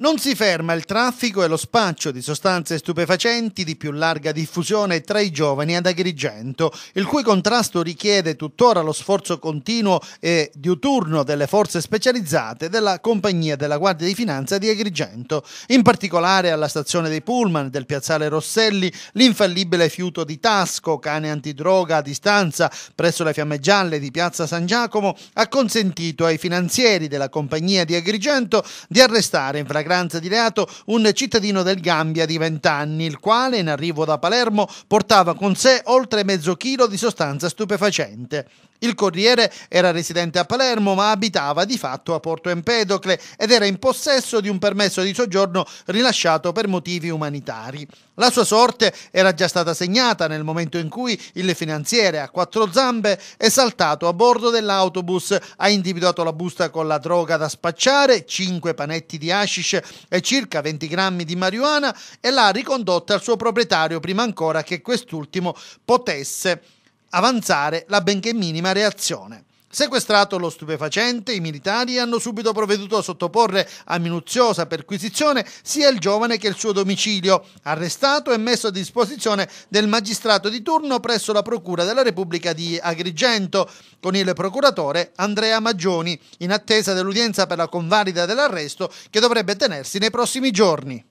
Non si ferma il traffico e lo spaccio di sostanze stupefacenti di più larga diffusione tra i giovani ad Agrigento, il cui contrasto richiede tuttora lo sforzo continuo e diuturno delle forze specializzate della Compagnia della Guardia di Finanza di Agrigento, in particolare alla stazione dei Pullman del piazzale Rosselli, l'infallibile fiuto di Tasco, cane antidroga a distanza presso le Fiamme Gialle di piazza San Giacomo, ha consentito ai finanzieri della Compagnia di Agrigento di arrestare in fragranza flagranza di reato un cittadino del Gambia di 20 anni, il quale in arrivo da Palermo portava con sé oltre mezzo chilo di sostanza stupefacente. Il corriere era residente a Palermo ma abitava di fatto a Porto Empedocle ed era in possesso di un permesso di soggiorno rilasciato per motivi umanitari. La sua sorte era già stata segnata nel momento in cui il finanziere a quattro zampe è saltato a bordo dell'autobus, ha individuato la busta con la droga da spacciare, cinque panetti di hashish e circa 20 grammi di marijuana e l'ha ricondotta al suo proprietario prima ancora che quest'ultimo potesse avanzare la benché minima reazione. Sequestrato lo stupefacente, i militari hanno subito provveduto a sottoporre a minuziosa perquisizione sia il giovane che il suo domicilio, arrestato e messo a disposizione del magistrato di turno presso la Procura della Repubblica di Agrigento, con il procuratore Andrea Maggioni, in attesa dell'udienza per la convalida dell'arresto che dovrebbe tenersi nei prossimi giorni.